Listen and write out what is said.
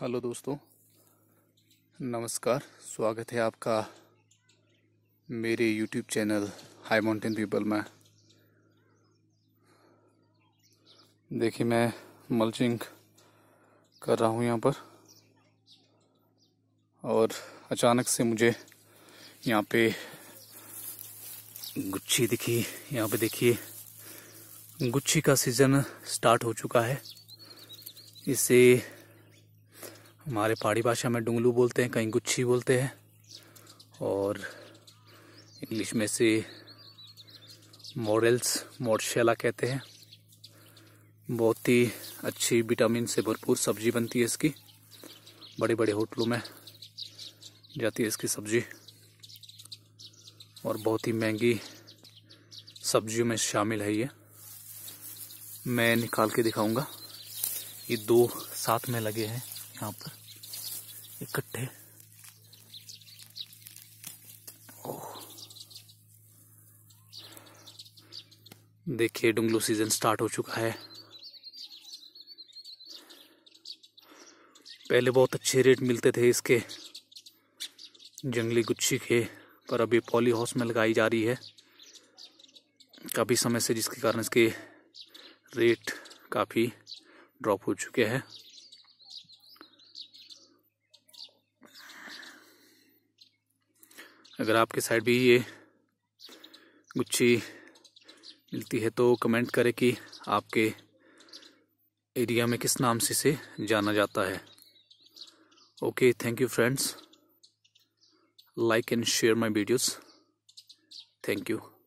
hello दोस्तों नमस्कार स्वागत है आपका मेरे YouTube channel high mountain people में देखिए मैं मल्चिंग कर रहा हूँ यहाँ पर और अचानक से मुझे यहाँ पे गुच्छी दिखी यहाँ पे देखिए गुच्छी का सीज़न स्टार्ट हो चुका है इसे हमारे पहाड़ी भाषा में डुंगलू बोलते हैं कहीं गुच्छी बोलते हैं और इंग्लिश में से मॉडल्स मोडशेला कहते हैं बहुत ही अच्छी विटामिन से भरपूर सब्जी बनती है इसकी बड़े बड़े होटलों में जाती है इसकी सब्जी और बहुत ही महंगी सब्जियों में शामिल है ये मैं निकाल के दिखाऊंगा ये दो साथ में लगे हैं यहाँ पर इकट्ठे देखिए डुंगलू सीजन स्टार्ट हो चुका है पहले बहुत अच्छे रेट मिलते थे इसके जंगली गुच्छी के पर अभी पॉली हाउस में लगाई जा रही है काफ़ी समय से जिसके कारण इसके रेट काफ़ी ड्रॉप हो चुके हैं अगर आपके साइड भी ये गुच्छी मिलती है तो कमेंट करें कि आपके एरिया में किस नाम से इसे जाना जाता है okay thank you friends like and share my videos thank you